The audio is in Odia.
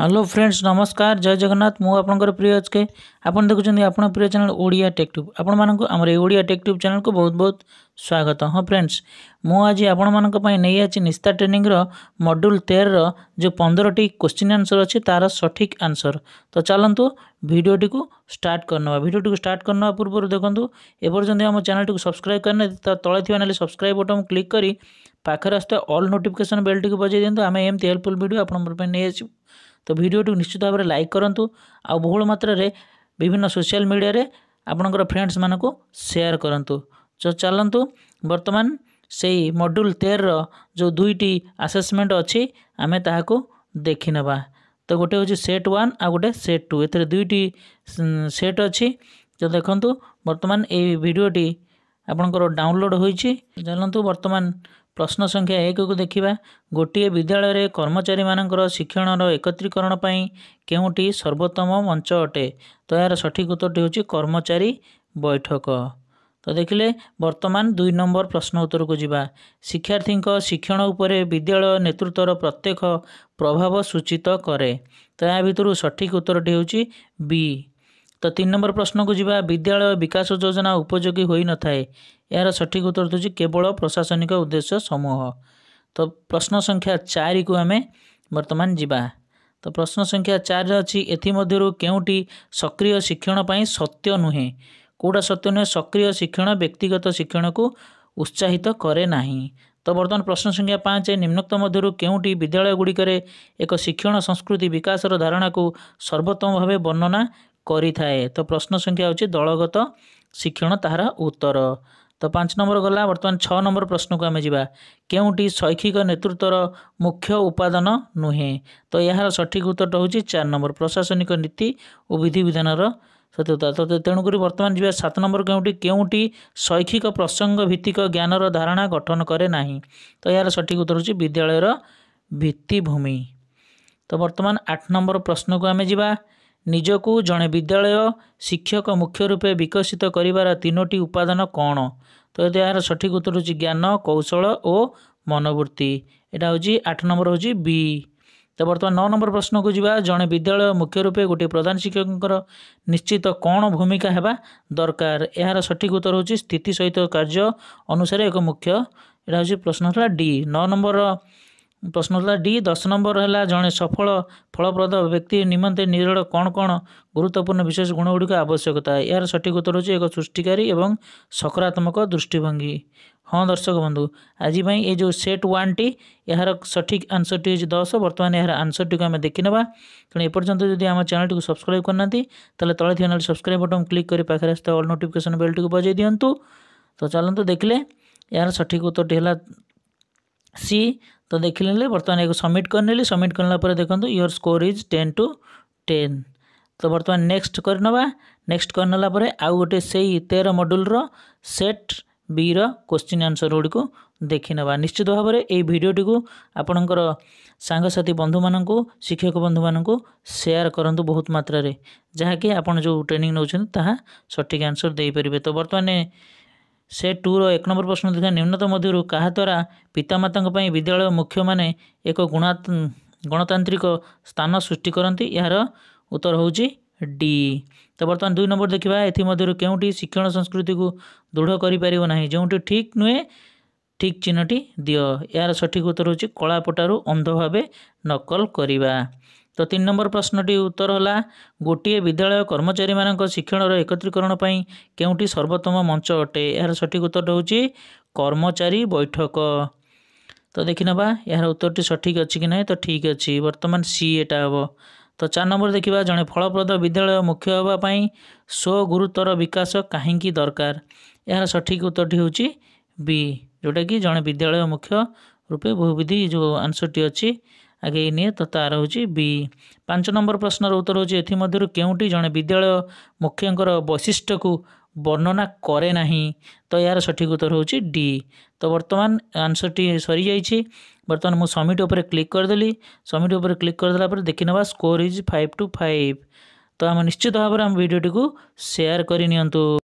হ্যালো ফ্রেন্ডস নমস্কার জয় জগন্নাথ মু আপনার প্রিয় আজকে আপনার দেখুছেন আপনার প্রিয় চ্যানেল ওড়িয়া টেকট্যুব আপনার আমার এই ওড়িয়া টেকট্যুব চ্যানেলকে বহুত বহুত স্বাগত হ্যাঁ ফ্রেন্ডস মু আজ আপনার নেই আছে নিস্তা ট্রেনিংর মডুল তেরর যে পনেরোটি কোশ্চিন আনসর অছে তার সঠিক আনসর তো চলতু ভিডিওটি স্টার্ট করে নেওয়া ভিডিওটি স্টার্ট করে নেওয়া পূর্ব দেখুন এপর্যন্ত আমার চ্যানেলটি সবসক্রাইব করে না তার তলে থাকা নাহলে সবসক্রাইব বটন ক্লিক করে পাখে আসতে অল নোটিফিকেসন বেলটি বজাই দিও আমি এমতি হেল্পফুল ভিডিও আপনার নিয়ে আসবু তো ଭିଡ଼ିଓଟିକୁ ନିଶ୍ଚିତ ଭାବରେ ଲାଇକ୍ କରନ୍ତୁ ଆଉ ବହୁଳ ମାତ୍ରାରେ ବିଭିନ୍ନ ସୋସିଆଲ୍ ମିଡ଼ିଆରେ ଆପଣଙ୍କର ଫ୍ରେଣ୍ଡସ୍ମାନଙ୍କୁ ସେୟାର କରନ୍ତୁ ତ ଚାଲନ୍ତୁ ବର୍ତ୍ତମାନ ସେଇ ମଡ୍ୟୁଲ୍ ତେରର ଯେଉଁ ଦୁଇଟି ଆସେସମେଣ୍ଟ ଅଛି ଆମେ ତାହାକୁ ଦେଖିନେବା ତ ଗୋଟେ ହେଉଛି ସେଟ୍ ୱାନ୍ ଆଉ ଗୋଟେ ସେଟ୍ ଟୁ ଏଥିରେ ଦୁଇଟି ସେଟ୍ ଅଛି ତ ଦେଖନ୍ତୁ ବର୍ତ୍ତମାନ ଏଇ ଭିଡ଼ିଓଟି ଆପଣଙ୍କର ଡାଉନଲୋଡ଼୍ ହୋଇଛି ଜାଣନ୍ତୁ ବର୍ତ୍ତମାନ ପ୍ରଶ୍ନ ସଂଖ୍ୟା ଏକକୁ ଦେଖିବା ଗୋଟିଏ ବିଦ୍ୟାଳୟରେ କର୍ମଚାରୀମାନଙ୍କର ଶିକ୍ଷଣର ଏକତ୍ରୀକରଣ ପାଇଁ କେଉଁଟି ସର୍ବୋତ୍ତମ ମଞ୍ଚ ଅଟେ ତ ଏହାର ସଠିକ ଉତ୍ତରଟି ହେଉଛି କର୍ମଚାରୀ ବୈଠକ ତ ଦେଖିଲେ ବର୍ତ୍ତମାନ ଦୁଇ ନମ୍ବର ପ୍ରଶ୍ନ ଉତ୍ତରକୁ ଯିବା ଶିକ୍ଷାର୍ଥୀଙ୍କ ଶିକ୍ଷଣ ଉପରେ ବିଦ୍ୟାଳୟ ନେତୃତ୍ୱର ପ୍ରତ୍ୟେକ ପ୍ରଭାବ ସୂଚିତ କରେ ତ ଏହା ଭିତରୁ ସଠିକ ଉତ୍ତରଟି ହେଉଛି ବି ତ ତିନି ନମ୍ବର ପ୍ରଶ୍ନକୁ ଯିବା ବିଦ୍ୟାଳୟ ବିକାଶ ଯୋଜନା ଉପଯୋଗୀ ହୋଇନଥାଏ ଏହାର ସଠିକ୍ ଉତ୍ତର ହେଉଛି କେବଳ ପ୍ରଶାସନିକ ଉଦ୍ଦେଶ୍ୟ ସମୂହ ତ ପ୍ରଶ୍ନ ସଂଖ୍ୟା ଚାରିକୁ ଆମେ ବର୍ତ୍ତମାନ ଯିବା ତ ପ୍ରଶ୍ନ ସଂଖ୍ୟା ଚାରିରେ ଅଛି ଏଥିମଧ୍ୟରୁ କେଉଁଟି ସକ୍ରିୟ ଶିକ୍ଷଣ ପାଇଁ ସତ୍ୟ ନୁହେଁ କେଉଁଟା ସତ୍ୟ ନୁହେଁ ସକ୍ରିୟ ଶିକ୍ଷଣ ବ୍ୟକ୍ତିଗତ ଶିକ୍ଷଣକୁ ଉତ୍ସାହିତ କରେ ନାହିଁ ତ ବର୍ତ୍ତମାନ ପ୍ରଶ୍ନ ସଂଖ୍ୟା ପାଞ୍ଚ ନିମ୍ନକ୍ତ ମଧ୍ୟରୁ କେଉଁଟି ବିଦ୍ୟାଳୟଗୁଡ଼ିକରେ ଏକ ଶିକ୍ଷଣ ସଂସ୍କୃତି ବିକାଶର ଧାରଣାକୁ ସର୍ବୋତ୍ତମ ଭାବେ ବର୍ଣ୍ଣନା କରିଥାଏ ତ ପ୍ରଶ୍ନ ସଂଖ୍ୟା ହେଉଛି ଦଳଗତ ଶିକ୍ଷଣ ତାହାର ଉତ୍ତର ତ ପାଞ୍ଚ ନମ୍ବର ଗଲା ବର୍ତ୍ତମାନ ଛଅ ନମ୍ବର ପ୍ରଶ୍ନକୁ ଆମେ ଯିବା କେଉଁଟି ଶୈକ୍ଷିକ ନେତୃତ୍ୱର ମୁଖ୍ୟ ଉପାଦାନ ନୁହେଁ ତ ଏହାର ସଠିକ୍ ଉତ୍ତରଟା ହେଉଛି ଚାରି ନମ୍ବର ପ୍ରଶାସନିକ ନୀତି ଓ ବିଧିବିଧାନର ସତ୍ୟତା ତ ତେଣୁକରି ବର୍ତ୍ତମାନ ଯିବା ସାତ ନମ୍ବର କେଉଁଟି କେଉଁଟି ଶୈକ୍ଷିକ ପ୍ରସଙ୍ଗ ଭିତ୍ତିକ ଜ୍ଞାନର ଧାରଣା ଗଠନ କରେ ନାହିଁ ତ ଏହାର ସଠିକ୍ ଉତ୍ତର ହେଉଛି ବିଦ୍ୟାଳୟର ଭିତ୍ତିଭୂମି ତ ବର୍ତ୍ତମାନ ଆଠ ନମ୍ବର ପ୍ରଶ୍ନକୁ ଆମେ ଯିବା ନିଜକୁ ଜଣେ ବିଦ୍ୟାଳୟ ଶିକ୍ଷକ ମୁଖ୍ୟ ରୂପେ ବିକଶିତ କରିବାର ତିନୋଟି ଉପାଦାନ କ'ଣ ତ ଯଦି ଏହାର ସଠିକ୍ ଉତ୍ତର ହେଉଛି ଜ୍ଞାନ କୌଶଳ ଓ ମନୋବୃତ୍ତି ଏଇଟା ହେଉଛି ଆଠ ନମ୍ବର ହେଉଛି ବି ତ ବର୍ତ୍ତମାନ ନଅ ନମ୍ବର ପ୍ରଶ୍ନକୁ ଯିବା ଜଣେ ବିଦ୍ୟାଳୟ ମୁଖ୍ୟ ରୂପେ ଗୋଟିଏ ପ୍ରଧାନ ଶିକ୍ଷକଙ୍କର ନିଶ୍ଚିତ କ'ଣ ଭୂମିକା ହେବା ଦରକାର ଏହାର ସଠିକ୍ ଉତ୍ତର ହେଉଛି ସ୍ଥିତି ସହିତ କାର୍ଯ୍ୟ ଅନୁସାରେ ଏକ ମୁଖ୍ୟ ଏଇଟା ହେଉଛି ପ୍ରଶ୍ନ ହେଲା ଡି ନଅ ନମ୍ବର প্রশ্ন হল ডি দশ নম্বর হল জনে সফল ফলপ্রদ ব্যক্তি নিমন্তে নিজের কোণ কোণ গুরুত্বপূর্ণ বিশেষ গুণগুড়ি আবশ্যকতা এর সঠিক উত্তর হচ্ছে এক সৃষ্টিকারী এবং সকারাত্মক দৃষ্টিভঙ্গি ହଁ ଦର୍ଶକ ବନ୍ଧୁ ଆଜି ପାଇଁ ଏ ଯେଉଁ ସେଟ୍ ୱାନ୍ଟି ଏହାର ସଠିକ୍ ଆନ୍ସର୍ଟି ହେଉଛି ଦଶ ବର୍ତ୍ତମାନ ଏହାର ଆନ୍ସର୍ଟିକୁ ଆମେ ଦେଖିନେବା ତେଣୁ ଏପର୍ଯ୍ୟନ୍ତ ଯଦି ଆମ ଚ୍ୟାନେଲ୍ଟିକୁ ସବସ୍କ୍ରାଇବ୍ କରିନାହାନ୍ତି ତାହେଲେ ତଳେ ଥିବା ନହେଲେ ସବସ୍କ୍ରାଇବ୍ ବଟନ୍ କ୍ଲିକ୍ କରି ପାଖରେ ଆସିଥିବା ଅଲ୍ ନୋଟିଫିକେସନ୍ ବେଲ୍ଟିକୁ ବଜାଇ ଦିଅନ୍ତୁ ତ ଚାଲନ୍ତୁ ଦେଖିଲେ ଏହାର ସଠିକ୍ ଉତ୍ତରଟି ହେଲା सि त देखिँदै सबमिट सब्मिट गरिनलि submit your score is ten to ten त बर्तमान नेक्स्ट गरिन नेक्स्ट गरि नेलाप आउ गए 13 मड्युल रो सेट बी रो क्वेश्चन कश्चिन् आन्सर गुडिक देखिनबा निश्चित भावर आपनकर भिडियो साथी बंधु म शिक्षक बंधु म सेयर कँ बहुत मात्रा आपन जो ट्रेनिंग नउछन नहा सठिक आन्सर दिपारे तो बर्तमान ସେ ଟୁର ଏକ ନମ୍ବର ପ୍ରଶ୍ନ ଥିଲା ନିମ୍ନତ ମଧ୍ୟରୁ କାହା ଦ୍ୱାରା ପିତାମାତାଙ୍କ ପାଇଁ ବିଦ୍ୟାଳୟ ମୁଖ୍ୟମାନେ ଏକ ଗୁଣା ଗଣତାନ୍ତ୍ରିକ ସ୍ଥାନ ସୃଷ୍ଟି କରନ୍ତି ଏହାର ଉତ୍ତର ହେଉଛି ଡି ତ ବର୍ତ୍ତମାନ ଦୁଇ ନମ୍ବର ଦେଖିବା ଏଥିମଧ୍ୟରୁ କେଉଁଠି ଶିକ୍ଷଣ ସଂସ୍କୃତିକୁ ଦୃଢ଼ କରିପାରିବ ନାହିଁ ଯେଉଁଠି ଠିକ୍ ନୁହେଁ ଠିକ୍ ଚିହ୍ନଟି ଦିଅ ଏହାର ସଠିକ୍ ଉତ୍ତର ହେଉଛି କଳାପଟାରୁ ଅନ୍ଧ ଭାବେ ନକଲ କରିବା ତ ତିନି ନମ୍ବର ପ୍ରଶ୍ନଟି ଉତ୍ତର ହେଲା ଗୋଟିଏ ବିଦ୍ୟାଳୟ କର୍ମଚାରୀମାନଙ୍କ ଶିକ୍ଷଣର ଏକତ୍ରୀକରଣ ପାଇଁ କେଉଁଠି ସର୍ବୋତ୍ତମ ମଞ୍ଚ ଅଟେ ଏହାର ସଠିକ୍ ଉତ୍ତରଟା ହେଉଛି କର୍ମଚାରୀ ବୈଠକ ତ ଦେଖିନେବା ଏହାର ଉତ୍ତରଟି ସଠିକ୍ ଅଛି କି ନାହିଁ ତ ଠିକ୍ ଅଛି ବର୍ତ୍ତମାନ ସି ଏଇଟା ହେବ ତ ଚାରି ନମ୍ବର ଦେଖିବା ଜଣେ ଫଳପ୍ରଦ ବିଦ୍ୟାଳୟ ମୁଖ୍ୟ ହେବା ପାଇଁ ସ୍ୱଗୁରୁତ୍ୱର ବିକାଶ କାହିଁକି ଦରକାର ଏହାର ସଠିକ୍ ଉତ୍ତରଟି ହେଉଛି ବି ଯେଉଁଟାକି ଜଣେ ବିଦ୍ୟାଳୟ ମୁଖ୍ୟ ରୂପେ ବହୁବିଧି ଯେଉଁ ଆନ୍ସର୍ଟି ଅଛି ଆଗେଇ ନିଏ ତ ତାହାର ହେଉଛି ବି ପାଞ୍ଚ ନମ୍ବର ପ୍ରଶ୍ନର ଉତ୍ତର ହେଉଛି ଏଥିମଧ୍ୟରୁ କେଉଁଟି ଜଣେ ବିଦ୍ୟାଳୟ ମୁଖ୍ୟଙ୍କର ବୈଶିଷ୍ଟ୍ୟକୁ ବର୍ଣ୍ଣନା କରେ ନାହିଁ ତ ଏହାର ସଠିକ ଉତ୍ତର ହେଉଛି ଡି ତ ବର୍ତ୍ତମାନ ଆନ୍ସରଟି ସରିଯାଇଛି ବର୍ତ୍ତମାନ ମୁଁ ସମିଟ୍ ଉପରେ କ୍ଲିକ୍ କରିଦେଲି ସମିଟ୍ ଉପରେ କ୍ଲିକ୍ କରିଦେଲା ପରେ ଦେଖିନେବା score is five to five ତ ଆମେ ନିଶ୍ଚିତ ଭାବରେ ଆମ ଭିଡ଼ିଓଟିକୁ ସେୟାର କରିନିଅନ୍ତୁ